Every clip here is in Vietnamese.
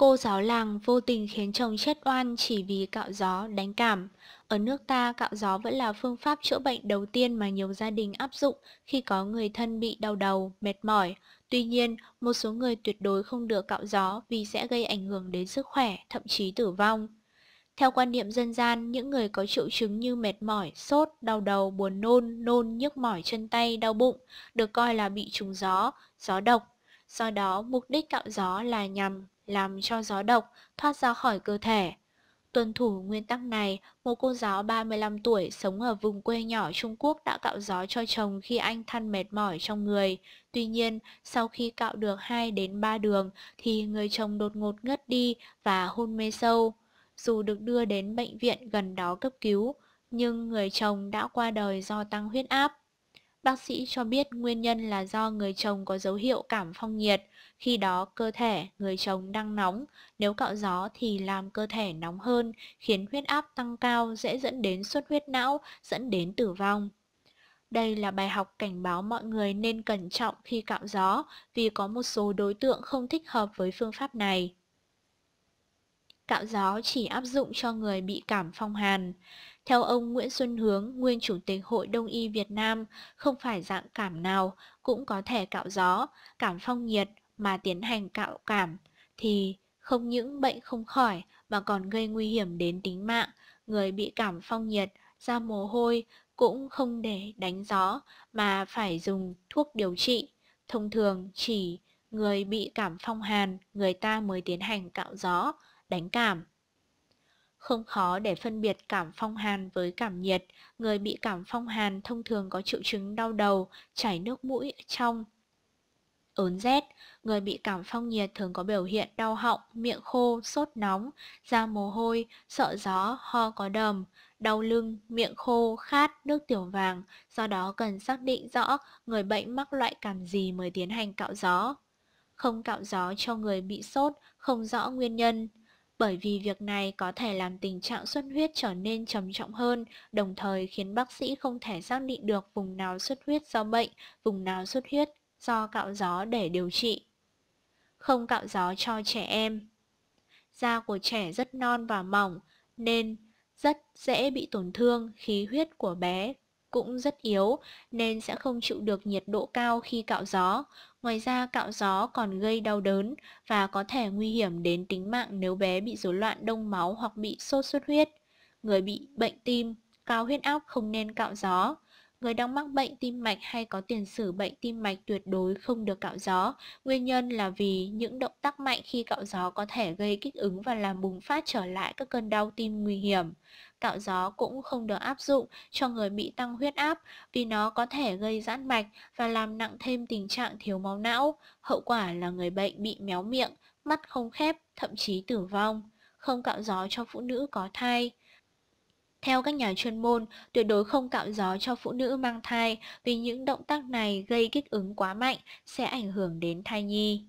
Cô giáo làng vô tình khiến chồng chết oan chỉ vì cạo gió, đánh cảm. Ở nước ta, cạo gió vẫn là phương pháp chữa bệnh đầu tiên mà nhiều gia đình áp dụng khi có người thân bị đau đầu, mệt mỏi. Tuy nhiên, một số người tuyệt đối không được cạo gió vì sẽ gây ảnh hưởng đến sức khỏe, thậm chí tử vong. Theo quan niệm dân gian, những người có triệu chứng như mệt mỏi, sốt, đau đầu, buồn nôn, nôn, nhức mỏi chân tay, đau bụng được coi là bị trùng gió, gió độc. Do đó, mục đích cạo gió là nhằm làm cho gió độc thoát ra khỏi cơ thể. Tuân thủ nguyên tắc này, một cô giáo 35 tuổi sống ở vùng quê nhỏ Trung Quốc đã cạo gió cho chồng khi anh than mệt mỏi trong người. Tuy nhiên, sau khi cạo được 2 đến 3 đường thì người chồng đột ngột ngất đi và hôn mê sâu. Dù được đưa đến bệnh viện gần đó cấp cứu, nhưng người chồng đã qua đời do tăng huyết áp. Bác sĩ cho biết nguyên nhân là do người chồng có dấu hiệu cảm phong nhiệt, khi đó cơ thể người chồng đang nóng, nếu cạo gió thì làm cơ thể nóng hơn, khiến huyết áp tăng cao dễ dẫn đến xuất huyết não, dẫn đến tử vong. Đây là bài học cảnh báo mọi người nên cẩn trọng khi cạo gió vì có một số đối tượng không thích hợp với phương pháp này. Cạo gió chỉ áp dụng cho người bị cảm phong hàn. Theo ông Nguyễn Xuân Hướng, nguyên Chủ tịch Hội Đông y Việt Nam, không phải dạng cảm nào cũng có thể cạo gió, cảm phong nhiệt mà tiến hành cạo cảm, thì không những bệnh không khỏi mà còn gây nguy hiểm đến tính mạng. Người bị cảm phong nhiệt, ra mồ hôi cũng không để đánh gió mà phải dùng thuốc điều trị. Thông thường chỉ người bị cảm phong hàn, người ta mới tiến hành cạo gió, đánh cảm. Không khó để phân biệt cảm phong hàn với cảm nhiệt, người bị cảm phong hàn thông thường có triệu chứng đau đầu, chảy nước mũi trong, ớn rét. Người bị cảm phong nhiệt thường có biểu hiện đau họng, miệng khô, sốt nóng, da mồ hôi, sợ gió, ho có đờm, đau lưng, miệng khô, khát, nước tiểu vàng. Do đó cần xác định rõ người bệnh mắc loại cảm gì mới tiến hành cạo gió. Không cạo gió cho người bị sốt, không rõ nguyên nhân bởi vì việc này có thể làm tình trạng xuất huyết trở nên trầm trọng hơn, đồng thời khiến bác sĩ không thể xác định được vùng nào xuất huyết do bệnh, vùng nào xuất huyết do cạo gió để điều trị. Không cạo gió cho trẻ em Da của trẻ rất non và mỏng nên rất dễ bị tổn thương, khí huyết của bé cũng rất yếu nên sẽ không chịu được nhiệt độ cao khi cạo gió. Ngoài ra cạo gió còn gây đau đớn và có thể nguy hiểm đến tính mạng nếu bé bị rối loạn đông máu hoặc bị sốt xuất huyết. Người bị bệnh tim, cao huyết áp không nên cạo gió. Người đang mắc bệnh tim mạch hay có tiền sử bệnh tim mạch tuyệt đối không được cạo gió. Nguyên nhân là vì những động tác mạnh khi cạo gió có thể gây kích ứng và làm bùng phát trở lại các cơn đau tim nguy hiểm. Cạo gió cũng không được áp dụng cho người bị tăng huyết áp vì nó có thể gây giãn mạch và làm nặng thêm tình trạng thiếu máu não. Hậu quả là người bệnh bị méo miệng, mắt không khép, thậm chí tử vong. Không cạo gió cho phụ nữ có thai. Theo các nhà chuyên môn, tuyệt đối không cạo gió cho phụ nữ mang thai vì những động tác này gây kích ứng quá mạnh sẽ ảnh hưởng đến thai nhi.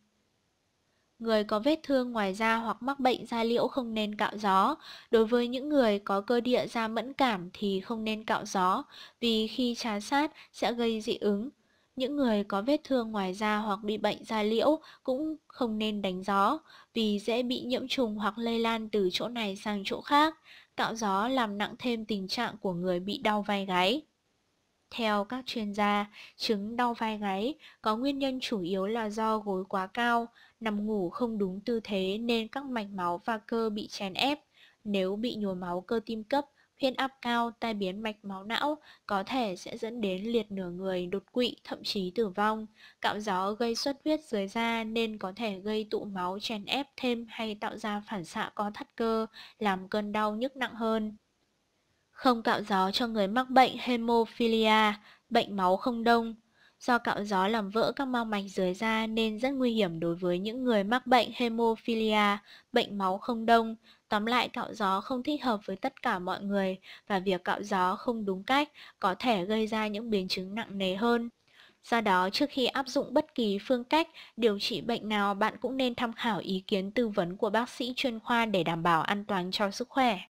Người có vết thương ngoài da hoặc mắc bệnh da liễu không nên cạo gió. Đối với những người có cơ địa da mẫn cảm thì không nên cạo gió vì khi trà sát sẽ gây dị ứng. Những người có vết thương ngoài da hoặc bị bệnh da liễu cũng không nên đánh gió vì dễ bị nhiễm trùng hoặc lây lan từ chỗ này sang chỗ khác tạo gió làm nặng thêm tình trạng của người bị đau vai gáy. Theo các chuyên gia, chứng đau vai gáy có nguyên nhân chủ yếu là do gối quá cao, nằm ngủ không đúng tư thế nên các mạch máu và cơ bị chèn ép. Nếu bị nhồi máu cơ tim cấp, huyết áp cao, tai biến mạch máu não có thể sẽ dẫn đến liệt nửa người, đột quỵ, thậm chí tử vong. Cạo gió gây xuất huyết dưới da nên có thể gây tụ máu chèn ép thêm hay tạo ra phản xạ có thắt cơ, làm cơn đau nhức nặng hơn. Không cạo gió cho người mắc bệnh hemophilia, bệnh máu không đông, Do cạo gió làm vỡ các mao mạch dưới da nên rất nguy hiểm đối với những người mắc bệnh hemophilia, bệnh máu không đông. Tóm lại cạo gió không thích hợp với tất cả mọi người và việc cạo gió không đúng cách có thể gây ra những biến chứng nặng nề hơn. Do đó, trước khi áp dụng bất kỳ phương cách điều trị bệnh nào, bạn cũng nên tham khảo ý kiến tư vấn của bác sĩ chuyên khoa để đảm bảo an toàn cho sức khỏe.